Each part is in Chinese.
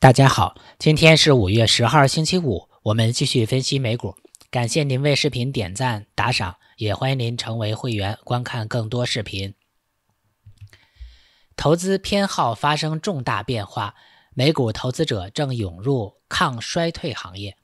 大家好，今天是五月十号，星期五，我们继续分析美股。感谢您为视频点赞打赏，也欢迎您成为会员，观看更多视频。投资偏好发生重大变化，美股投资者正涌入抗衰退行业。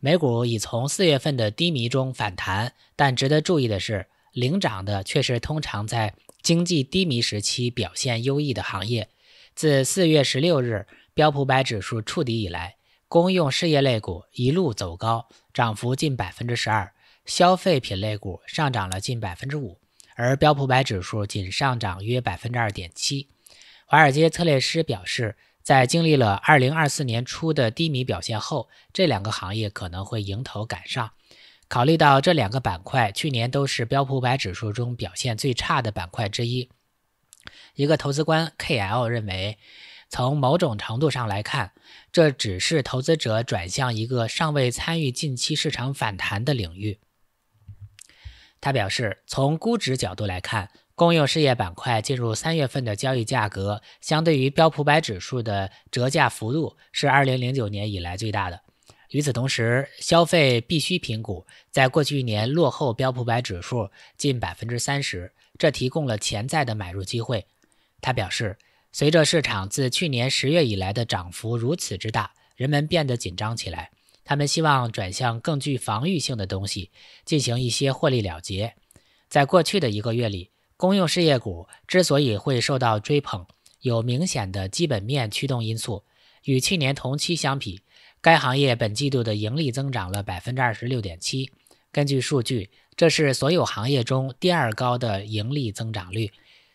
美股已从四月份的低迷中反弹，但值得注意的是，领涨的却是通常在经济低迷时期表现优异的行业。自四月十六日。标普百指数触底以来，公用事业类股一路走高，涨幅近百分之十二；消费品类股上涨了近百分之五，而标普百指数仅上涨约百分之二点七。华尔街策略师表示，在经历了二零二四年初的低迷表现后，这两个行业可能会迎头赶上。考虑到这两个板块去年都是标普百指数中表现最差的板块之一，一个投资官 K.L 认为。从某种程度上来看，这只是投资者转向一个尚未参与近期市场反弹的领域。他表示，从估值角度来看，公用事业板块进入三月份的交易价格，相对于标普百指数的折价幅度是二零零九年以来最大的。与此同时，消费必需品股在过去一年落后标普百指数近百分之三十，这提供了潜在的买入机会。他表示。随着市场自去年十月以来的涨幅如此之大，人们变得紧张起来。他们希望转向更具防御性的东西，进行一些获利了结。在过去的一个月里，公用事业股之所以会受到追捧，有明显的基本面驱动因素。与去年同期相比，该行业本季度的盈利增长了百分之二十六点七。根据数据，这是所有行业中第二高的盈利增长率。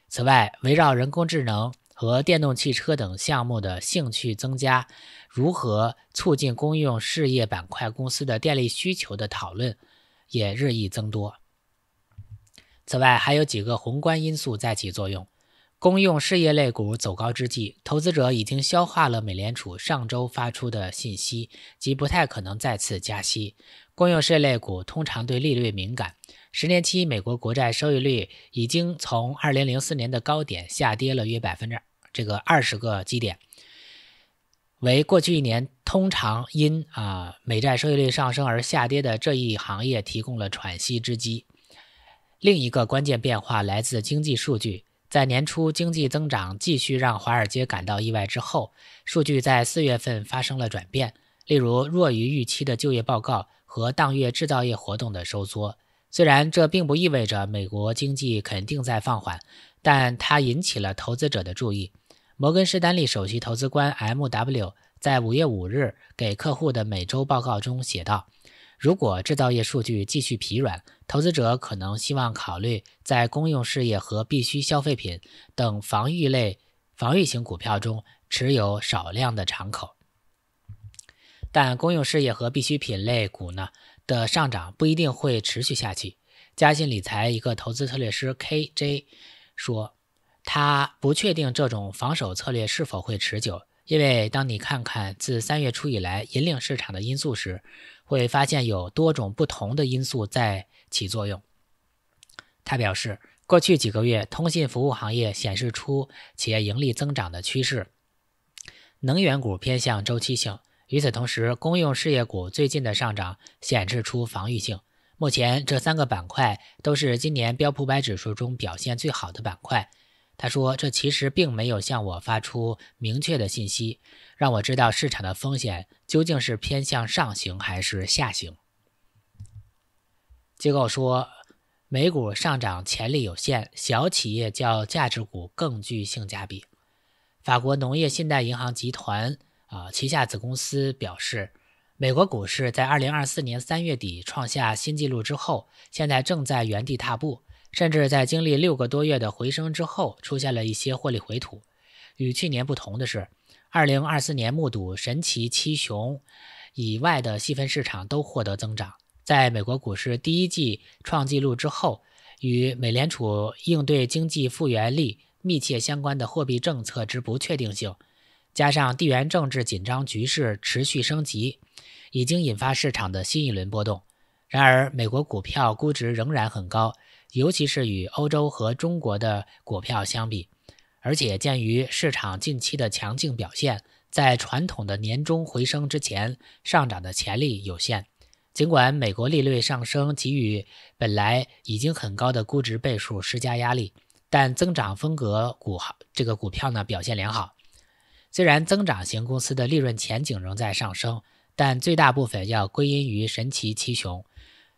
此外，围绕人工智能。和电动汽车等项目的兴趣增加，如何促进公用事业板块公司的电力需求的讨论也日益增多。此外，还有几个宏观因素在起作用。公用事业类股走高之际，投资者已经消化了美联储上周发出的信息，即不太可能再次加息。公用事业类股通常对利率敏感。十年期美国国债收益率已经从二零零四年的高点下跌了约百分之这个二十个基点，为过去一年通常因啊美债收益率上升而下跌的这一行业提供了喘息之机。另一个关键变化来自经济数据，在年初经济增长继续让华尔街感到意外之后，数据在四月份发生了转变，例如弱于预期的就业报告和当月制造业活动的收缩。虽然这并不意味着美国经济肯定在放缓，但它引起了投资者的注意。摩根士丹利首席投资官 M.W. 在五月五日给客户的每周报告中写道：“如果制造业数据继续疲软，投资者可能希望考虑在公用事业和必需消费品等防御类防御型股票中持有少量的敞口。”但公用事业和必需品类股呢？的上涨不一定会持续下去。嘉信理财一个投资策略师 K.J. 说，他不确定这种防守策略是否会持久，因为当你看看自三月初以来引领市场的因素时，会发现有多种不同的因素在起作用。他表示，过去几个月，通信服务行业显示出企业盈利增长的趋势，能源股偏向周期性。与此同时，公用事业股最近的上涨显示出防御性。目前，这三个板块都是今年标普百指数中表现最好的板块。他说：“这其实并没有向我发出明确的信息，让我知道市场的风险究竟是偏向上行还是下行。”机构说，美股上涨潜力有限，小企业较价值股更具性价比。法国农业信贷银行集团。啊，旗下子公司表示，美国股市在2024年3月底创下新纪录之后，现在正在原地踏步，甚至在经历六个多月的回升之后，出现了一些获利回吐。与去年不同的是，2024年目睹神奇七雄以外的细分市场都获得增长。在美国股市第一季创纪录之后，与美联储应对经济复原力密切相关的货币政策之不确定性。加上地缘政治紧张局势持续升级，已经引发市场的新一轮波动。然而，美国股票估值仍然很高，尤其是与欧洲和中国的股票相比。而且，鉴于市场近期的强劲表现，在传统的年终回升之前，上涨的潜力有限。尽管美国利率上升给予本来已经很高的估值倍数施加压力，但增长风格股这个股票呢表现良好。虽然增长型公司的利润前景仍在上升，但最大部分要归因于神奇奇雄。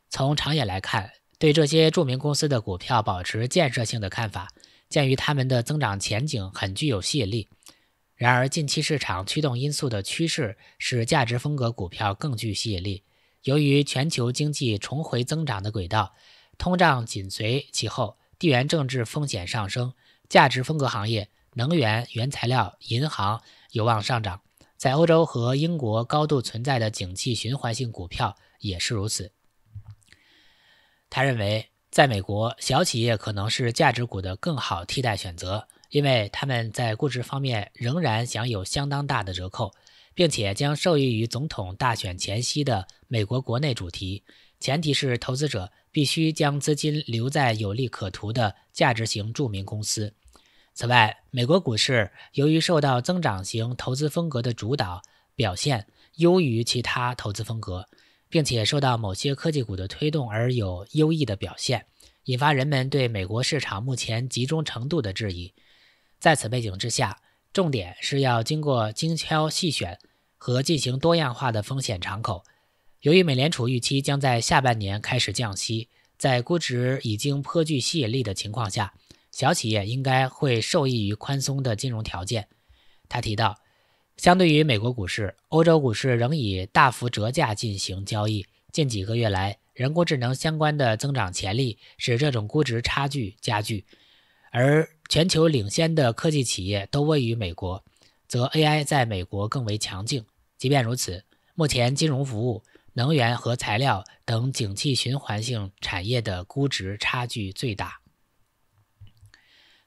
从长远来看，对这些著名公司的股票保持建设性的看法，鉴于它们的增长前景很具有吸引力。然而，近期市场驱动因素的趋势使价值风格股票更具吸引力。由于全球经济重回增长的轨道，通胀紧随其后，地缘政治风险上升，价值风格行业。能源、原材料、银行有望上涨，在欧洲和英国高度存在的景气循环性股票也是如此。他认为，在美国，小企业可能是价值股的更好替代选择，因为他们在估值方面仍然享有相当大的折扣，并且将受益于总统大选前夕的美国国内主题。前提是投资者必须将资金留在有利可图的价值型著名公司。此外，美国股市由于受到增长型投资风格的主导，表现优于其他投资风格，并且受到某些科技股的推动而有优异的表现，引发人们对美国市场目前集中程度的质疑。在此背景之下，重点是要经过精挑细选和进行多样化的风险敞口。由于美联储预期将在下半年开始降息，在估值已经颇具吸引力的情况下。小企业应该会受益于宽松的金融条件。他提到，相对于美国股市，欧洲股市仍以大幅折价进行交易。近几个月来，人工智能相关的增长潜力使这种估值差距加剧。而全球领先的科技企业都位于美国，则 AI 在美国更为强劲。即便如此，目前金融服务、能源和材料等景气循环性产业的估值差距最大。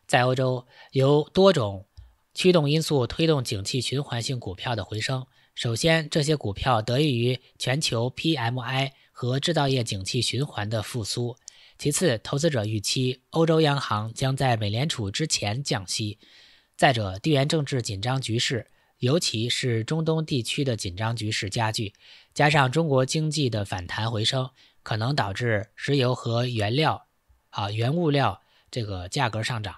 在欧洲，由多种驱动因素推动景气循环性股票的回升。首先，这些股票得益于全球 PMI 和制造业景气循环的复苏。其次，投资者预期欧洲央行将在美联储之前降息。再者，地缘政治紧张局势，尤其是中东地区的紧张局势加剧，加上中国经济的反弹回升，可能导致石油和原料啊原物料这个价格上涨。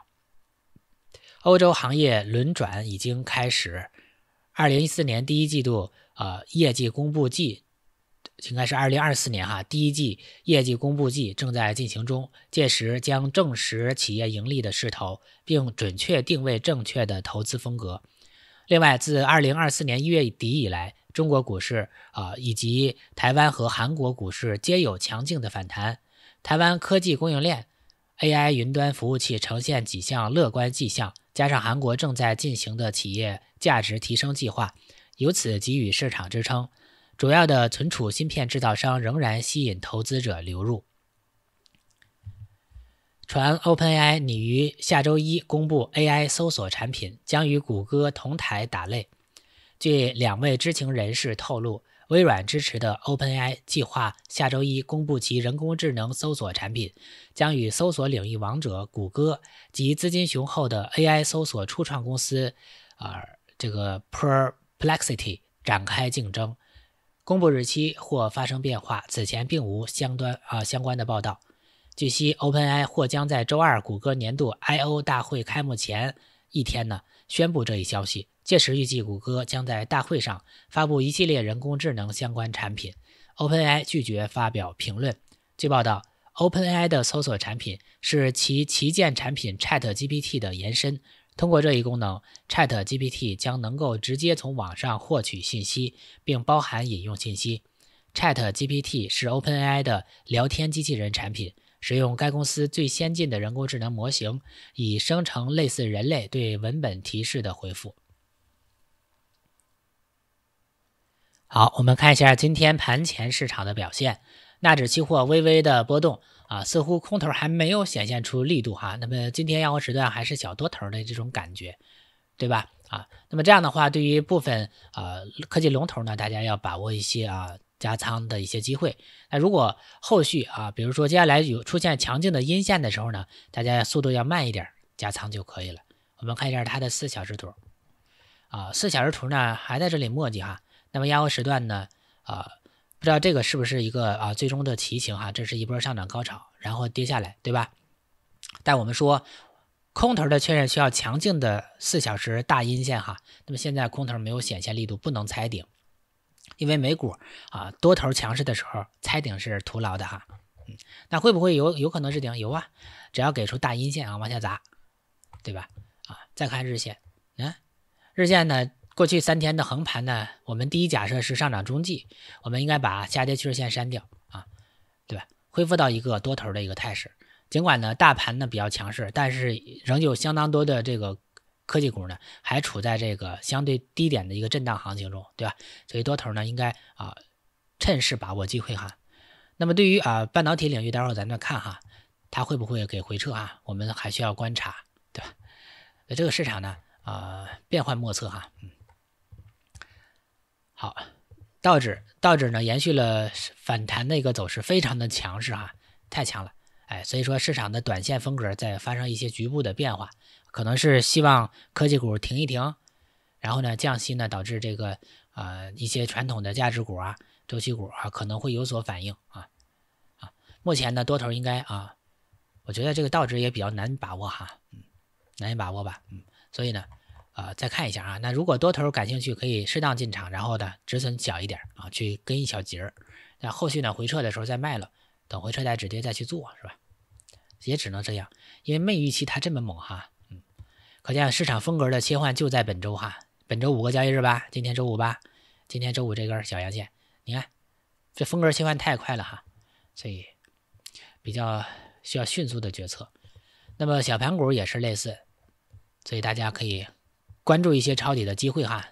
欧洲行业轮转已经开始。二零一四年第一季度，呃，业绩公布季，应该是二零二四年哈，第一季业绩公布季正在进行中，届时将证实企业盈利的势头，并准确定位正确的投资风格。另外，自二零二四年一月底以来，中国股市啊，以及台湾和韩国股市皆有强劲的反弹。台湾科技供应链、AI 云端服务器呈现几项乐观迹象。加上韩国正在进行的企业价值提升计划，由此给予市场支撑。主要的存储芯片制造商仍然吸引投资者流入。传 OpenAI 拟于下周一公布 AI 搜索产品，将与谷歌同台打擂。据两位知情人士透露。微软支持的 OpenAI 计划下周一公布其人工智能搜索产品，将与搜索领域王者谷歌及资金雄厚的 AI 搜索初创公司啊这个 Perplexity 展开竞争。公布日期或发生变化，此前并无相关啊相关的报道。据悉，OpenAI 或将在周二谷歌年度 I/O 大会开幕前一天呢宣布这一消息。届时预计谷歌将在大会上发布一系列人工智能相关产品。OpenAI 拒绝发表评论。据报道，OpenAI 的搜索产品是其旗舰产品 ChatGPT 的延伸。通过这一功能，ChatGPT 将能够直接从网上获取信息，并包含引用信息。ChatGPT 是 OpenAI 的聊天机器人产品，使用该公司最先进的人工智能模型，以生成类似人类对文本提示的回复。好，我们看一下今天盘前市场的表现，纳指期货微微的波动啊，似乎空头还没有显现出力度哈。那么今天下午时段还是小多头的这种感觉，对吧？啊，那么这样的话，对于部分呃科技龙头呢，大家要把握一些啊加仓的一些机会。那如果后续啊，比如说接下来有出现强劲的阴线的时候呢，大家速度要慢一点，加仓就可以了。我们看一下它的四小时图，啊，四小时图呢还在这里磨叽哈。那么压合时段呢？啊，不知道这个是不是一个啊最终的提行哈？这是一波上涨高潮，然后跌下来，对吧？但我们说空头的确认需要强劲的四小时大阴线哈。那么现在空头没有显现力度，不能踩顶，因为美股啊多头强势的时候踩顶是徒劳的哈。嗯，那会不会有有可能是顶？有啊，只要给出大阴线啊往下砸，对吧？啊，再看日线，嗯，日线呢？过去三天的横盘呢，我们第一假设是上涨中继，我们应该把下跌趋势线删掉啊，对吧？恢复到一个多头的一个态势。尽管呢大盘呢比较强势，但是仍旧相当多的这个科技股呢还处在这个相对低点的一个震荡行情中，对吧？所以多头呢应该啊趁势把握机会哈。那么对于啊半导体领域，待会儿咱再看哈，它会不会给回撤啊？我们还需要观察，对吧？呃，这个市场呢啊变幻莫测哈，嗯。好，道指，道指呢延续了反弹的一个走势，非常的强势哈，太强了，哎，所以说市场的短线风格在发生一些局部的变化，可能是希望科技股停一停，然后呢降息呢导致这个啊一些传统的价值股啊、周期股啊可能会有所反应啊啊，目前呢多头应该啊，我觉得这个道指也比较难把握哈，嗯，难以把握吧，嗯，所以呢。呃，再看一下啊，那如果多头感兴趣，可以适当进场，然后呢，止损小一点啊，去跟一小节儿。那后续呢，回撤的时候再卖了，等回撤再止跌再去做，是吧？也只能这样，因为没预期它这么猛哈，嗯。可见市场风格的切换就在本周哈，本周五个交易日吧，今天周五吧，今天周五这根小阳线，你看，这风格切换太快了哈，所以比较需要迅速的决策。那么小盘股也是类似，所以大家可以。关注一些抄底的机会哈，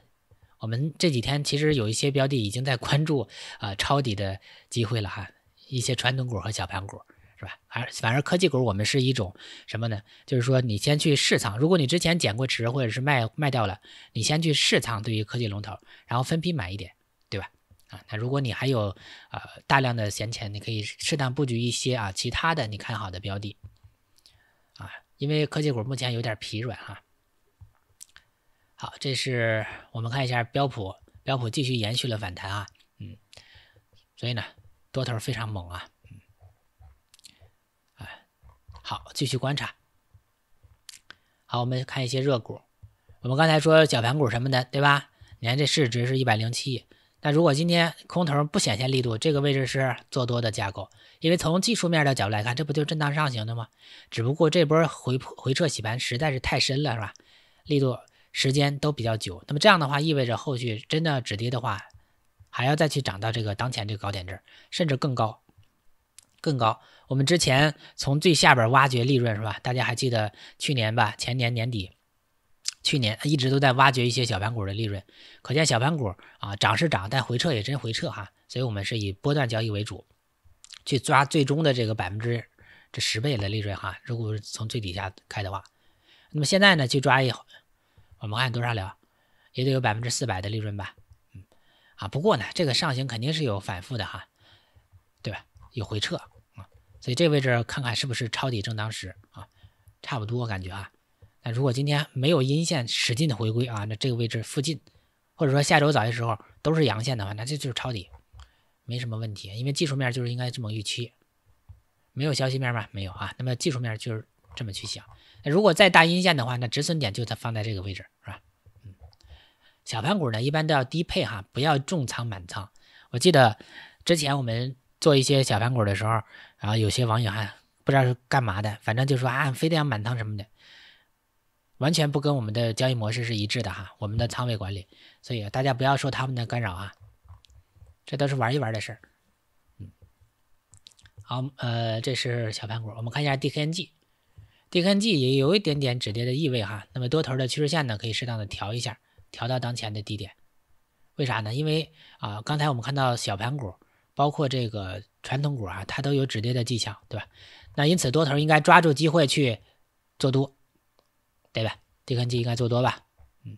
我们这几天其实有一些标的已经在关注啊抄底的机会了哈，一些传统股和小盘股是吧？而反而科技股我们是一种什么呢？就是说你先去试仓，如果你之前减过持或者是卖卖掉了，你先去试仓，对于科技龙头，然后分批买一点，对吧？啊，那如果你还有呃大量的闲钱，你可以适当布局一些啊其他的你看好的标的，啊，因为科技股目前有点疲软哈。好，这是我们看一下标普，标普继续延续了反弹啊，嗯，所以呢，多头非常猛啊，嗯，哎，好，继续观察。好，我们看一些热股，我们刚才说小盘股什么的，对吧？你看这市值是一百零七亿，那如果今天空头不显现力度，这个位置是做多的架构，因为从技术面的角度来看，这不就是震荡上行的吗？只不过这波回回撤洗盘实在是太深了，是吧？力度。时间都比较久，那么这样的话，意味着后续真的止跌的话，还要再去涨到这个当前这个高点这儿，甚至更高，更高。我们之前从最下边挖掘利润是吧？大家还记得去年吧？前年年底，去年一直都在挖掘一些小盘股的利润，可见小盘股啊涨是涨，但回撤也真回撤哈。所以我们是以波段交易为主，去抓最终的这个百分之这十倍的利润哈。如果是从最底下开的话，那么现在呢，去抓一。我们按多少聊，也得有百分之四百的利润吧？嗯，啊，不过呢，这个上行肯定是有反复的哈，对吧？有回撤啊，所以这位置看看是不是抄底正当时啊？差不多感觉啊。那如果今天没有阴线使劲的回归啊，那这个位置附近，或者说下周早些时候都是阳线的话，那这就是抄底，没什么问题，因为技术面就是应该这么预期。没有消息面吗？没有啊。那么技术面就是这么去想。如果再大阴线的话，那止损点就在放在这个位置是吧？嗯，小盘股呢一般都要低配哈，不要重仓满仓。我记得之前我们做一些小盘股的时候，然后有些网友啊不知道是干嘛的，反正就说啊非得要满仓什么的，完全不跟我们的交易模式是一致的哈，我们的仓位管理，所以大家不要受他们的干扰啊，这都是玩一玩的事儿。嗯，好，呃，这是小盘股，我们看一下 DKNG。地跟季也有一点点止跌的意味哈，那么多头的趋势线呢，可以适当的调一下，调到当前的低点，为啥呢？因为啊，刚才我们看到小盘股，包括这个传统股啊，它都有止跌的迹象，对吧？那因此多头应该抓住机会去做多，对吧？地跟季应该做多吧？嗯，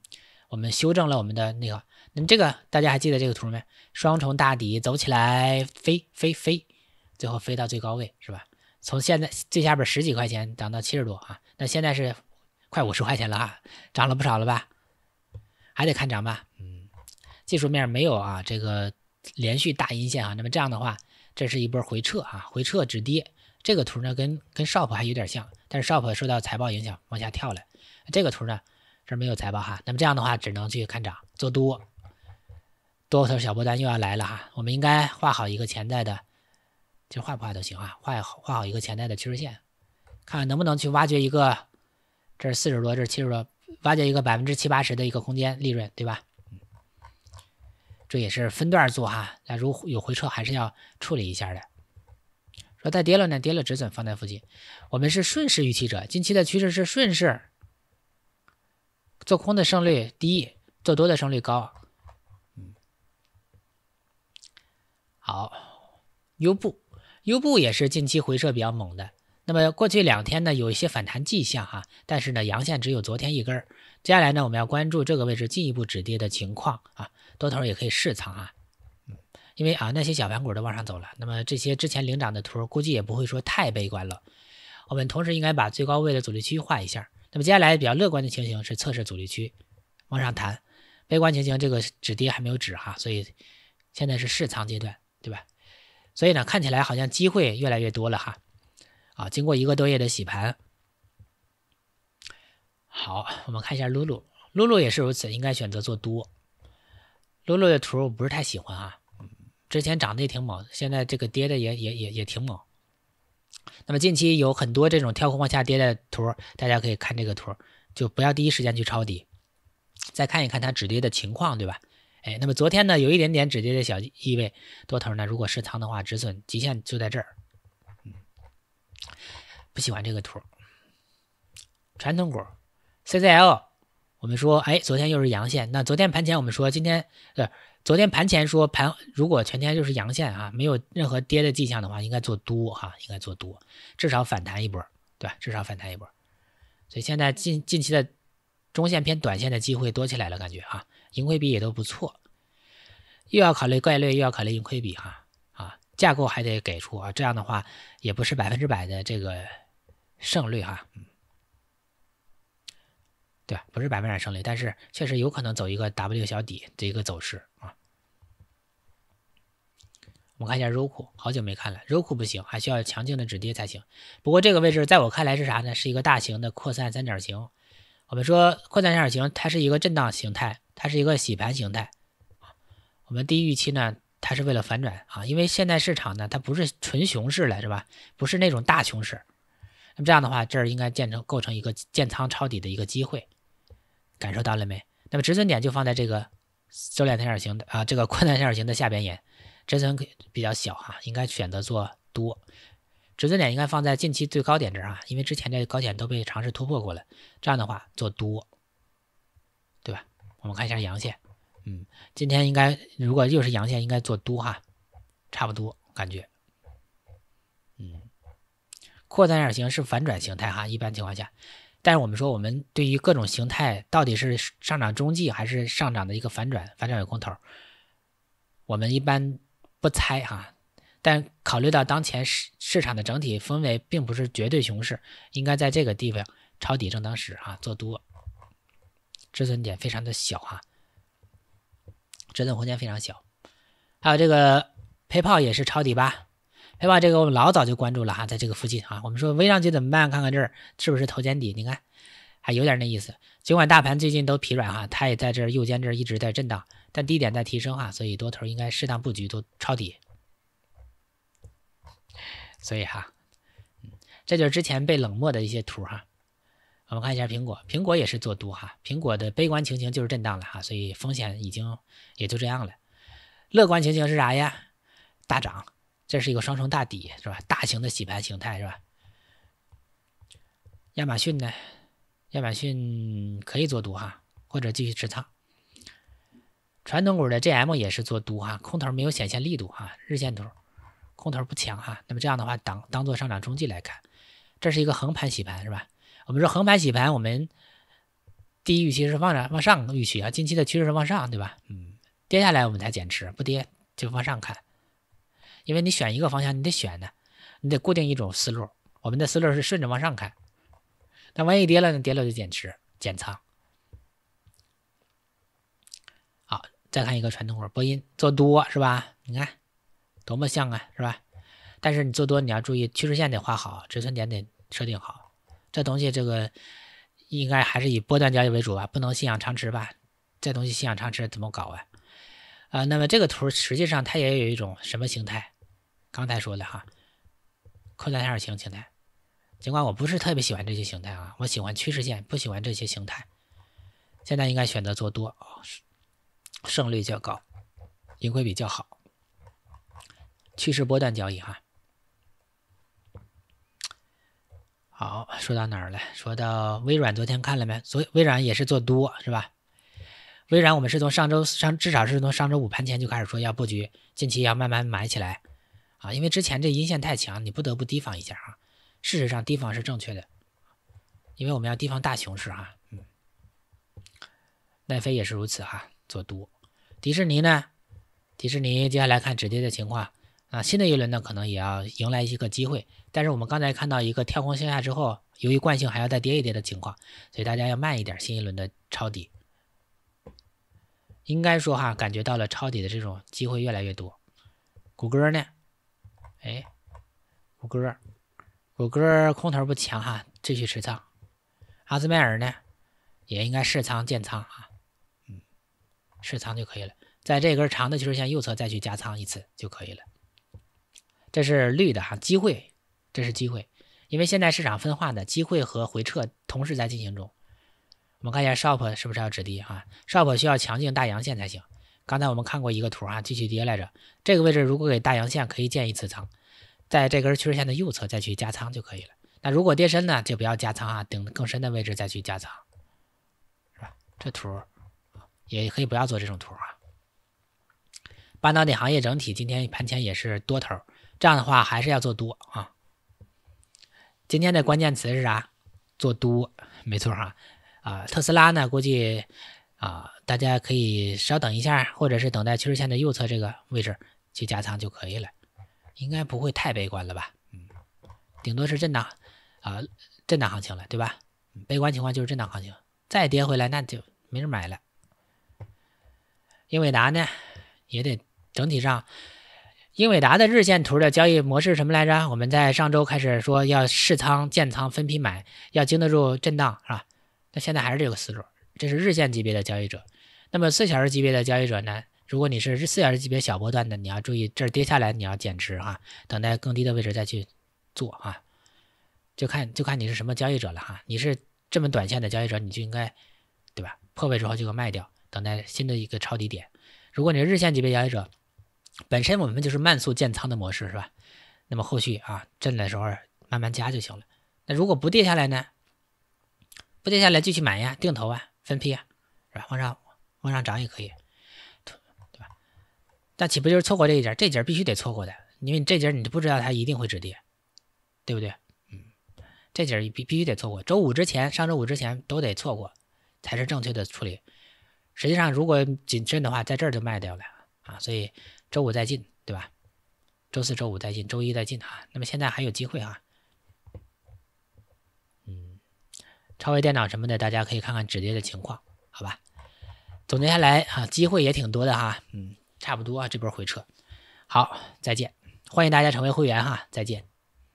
我们修正了我们的那个，那这个大家还记得这个图没？双重大底走起来飞飞飞，最后飞到最高位是吧？从现在最下边十几块钱涨到七十多啊，那现在是快五十块钱了哈，涨了不少了吧？还得看涨吧，嗯，技术面没有啊，这个连续大阴线啊，那么这样的话，这是一波回撤啊，回撤止跌。这个图呢跟跟 Shop 还有点像，但是 Shop 受到财报影响往下跳了，这个图呢这没有财报哈，那么这样的话只能去看涨，做多，多头小波段又要来了哈，我们应该画好一个潜在的。其实画不画都行啊，画好画好一个潜在的趋势线，看看能不能去挖掘一个，这是四十多，这是七十多，挖掘一个百分之七八十的一个空间利润，对吧？这也是分段做哈，那如有回撤还是要处理一下的。说再跌了呢？跌了止损放在附近，我们是顺势预期者，近期的趋势是顺势做空的胜率低，做多的胜率高。嗯，好，优步。优步也是近期回撤比较猛的，那么过去两天呢，有一些反弹迹象哈，但是呢，阳线只有昨天一根儿。接下来呢，我们要关注这个位置进一步止跌的情况啊，多头也可以试仓啊，嗯，因为啊，那些小盘股都往上走了，那么这些之前领涨的图估计也不会说太悲观了。我们同时应该把最高位的阻力区画一下，那么接下来比较乐观的情形是测试阻力区往上弹，悲观情形这个止跌还没有止哈，所以现在是试仓阶段，对吧？所以呢，看起来好像机会越来越多了哈，啊，经过一个多月的洗盘，好，我们看一下露露，露露也是如此，应该选择做多。露露的图我不是太喜欢啊，之前涨的也挺猛，现在这个跌的也也也也挺猛。那么近期有很多这种跳空往下跌的图，大家可以看这个图，就不要第一时间去抄底，再看一看它止跌的情况，对吧？哎，那么昨天呢，有一点点止跌的小意味，多头呢，如果持仓的话，止损极限就在这儿。不喜欢这个图。传统股，CCL，我们说，哎，昨天又是阳线，那昨天盘前我们说，今天呃，昨天盘前说盘，如果全天就是阳线啊，没有任何跌的迹象的话，应该做多哈，应该做多，至少反弹一波，对吧？至少反弹一波。所以现在近近期的中线偏短线的机会多起来了，感觉啊。盈亏比也都不错，又要考虑概率，又要考虑盈亏比哈啊，架构还得给出啊，这样的话也不是百分之百的这个胜率哈，对吧？不是百分之百胜率，但是确实有可能走一个 W 小底的一个走势啊。我们看一下 ROKU，好久没看了，ROKU 不行，还需要强劲的止跌才行。不过这个位置在我看来是啥呢？是一个大型的扩散三角形。我们说扩散三角形，它是一个震荡形态。它是一个洗盘形态，我们低预期呢，它是为了反转啊，因为现在市场呢，它不是纯熊市了，是吧？不是那种大熊市，那么这样的话，这儿应该建成构成一个建仓抄底的一个机会，感受到了没？那么止损点就放在这个收敛三角形的啊，这个困难三角形的下边沿，止损比较小哈，应该选择做多，止损点应该放在近期最高点这儿啊，因为之前个高点都被尝试突破过了，这样的话做多，对吧？我们看一下阳线，嗯，今天应该如果又是阳线，应该做多哈，差不多感觉，嗯，扩散型是反转形态哈，一般情况下，但是我们说我们对于各种形态到底是上涨中继还是上涨的一个反转，反转有空头，我们一般不猜哈，但考虑到当前市市场的整体氛围并不是绝对熊市，应该在这个地方抄底正当时哈，做多。止损点非常的小哈，止损空间非常小。还有这个配炮也是抄底吧？配炮这个我们老早就关注了哈，在这个附近啊，我们说微上去怎么办？看看这儿是不是头肩底？你看还有点那意思。尽管大盘最近都疲软哈，它也在这右肩这儿一直在震荡，但低点在提升哈，所以多头应该适当布局都抄底。所以哈，这就是之前被冷漠的一些图哈。我们看一下苹果，苹果也是做多哈。苹果的悲观情形就是震荡了哈，所以风险已经也就这样了。乐观情形是啥呀？大涨，这是一个双重大底是吧？大型的洗盘形态是吧？亚马逊呢？亚马逊可以做多哈，或者继续持仓。传统股的 GM 也是做多哈，空头没有显现力度哈，日线图，空头不强哈。那么这样的话，当当做上涨中继来看，这是一个横盘洗盘是吧？我们说横盘洗盘，我们第一预期是往着往上预期啊，近期的趋势是往上，对吧？嗯，跌下来我们才减持，不跌就往上看，因为你选一个方向，你得选呢，你得固定一种思路。我们的思路是顺着往上看，那万一跌了呢？跌了就减持减仓。好，再看一个传统股，波音做多是吧？你看多么像啊，是吧？但是你做多你要注意趋势线得画好，止损点得设定好。这东西这个应该还是以波段交易为主吧，不能信仰长持吧？这东西信仰长持怎么搞啊？啊，那么这个图实际上它也有一种什么形态？刚才说的哈，扩散二型形形态。尽管我不是特别喜欢这些形态啊，我喜欢趋势线，不喜欢这些形态。现在应该选择做多啊，胜率较高，盈亏比较好。趋势波段交易哈。好，说到哪儿了？说到微软，昨天看了没？昨微软也是做多，是吧？微软我们是从上周上，至少是从上周五盘前就开始说要布局，近期要慢慢买起来啊，因为之前这阴线太强，你不得不提防一下啊。事实上，提防是正确的，因为我们要提防大熊市哈。嗯。奈飞也是如此哈，做多。迪士尼呢？迪士尼接下来看止跌的情况。啊，新的一轮呢，可能也要迎来一个机会。但是我们刚才看到一个跳空向下之后，由于惯性还要再跌一跌的情况，所以大家要慢一点。新一轮的抄底，应该说哈，感觉到了抄底的这种机会越来越多。谷歌呢？哎，谷歌，谷歌空头不强哈，继续持仓。阿斯麦尔呢，也应该试仓建仓啊，嗯，试仓就可以了，在这根长的趋势线右侧再去加仓一次就可以了。这是绿的哈，机会，这是机会，因为现在市场分化的机会和回撤同时在进行中。我们看一下 Shop 是不是要止跌啊？Shop 需要强劲大阳线才行。刚才我们看过一个图啊，继续跌来着。这个位置如果给大阳线，可以建一次仓，在这根趋势线的右侧再去加仓就可以了。那如果跌深呢，就不要加仓啊，等更深的位置再去加仓，是吧？这图也可以不要做这种图啊。半导体行业整体今天盘前也是多头。这样的话还是要做多啊！今天的关键词是啥？做多，没错哈。啊，特斯拉呢？估计啊，大家可以稍等一下，或者是等待趋势线的右侧这个位置去加仓就可以了。应该不会太悲观了吧？嗯，顶多是震荡啊，震荡行情了，对吧？悲观情况就是震荡行情，再跌回来那就没人买了。英伟达呢，也得整体上。英伟达的日线图的交易模式什么来着？我们在上周开始说要试仓、建仓、分批买，要经得住震荡，是吧？那现在还是这个思路，这是日线级别的交易者。那么四小时级别的交易者呢？如果你是四小时级别小波段的，你要注意，这跌下来你要减持哈，等待更低的位置再去做啊。就看就看你是什么交易者了哈。你是这么短线的交易者，你就应该对吧？破位之后就给卖掉，等待新的一个抄底点。如果你是日线级别交易者，本身我们就是慢速建仓的模式是吧？那么后续啊震的时候慢慢加就行了。那如果不跌下来呢？不跌下来继续买呀，定投啊，分批啊，是吧？往上往上涨也可以，对吧？那岂不就是错过这一节？这节必须得错过的，因为你这节你不知道它一定会止跌，对不对？嗯，这节必必须得错过，周五之前，上周五之前都得错过，才是正确的处理。实际上，如果谨慎的话，在这儿就卖掉了啊，所以。周五再进，对吧？周四周五再进，周一再进啊。那么现在还有机会啊。嗯，超威电脑什么的，大家可以看看止跌的情况，好吧？总结下来啊，机会也挺多的哈。嗯，差不多啊，这波回撤。好，再见，欢迎大家成为会员哈。再见。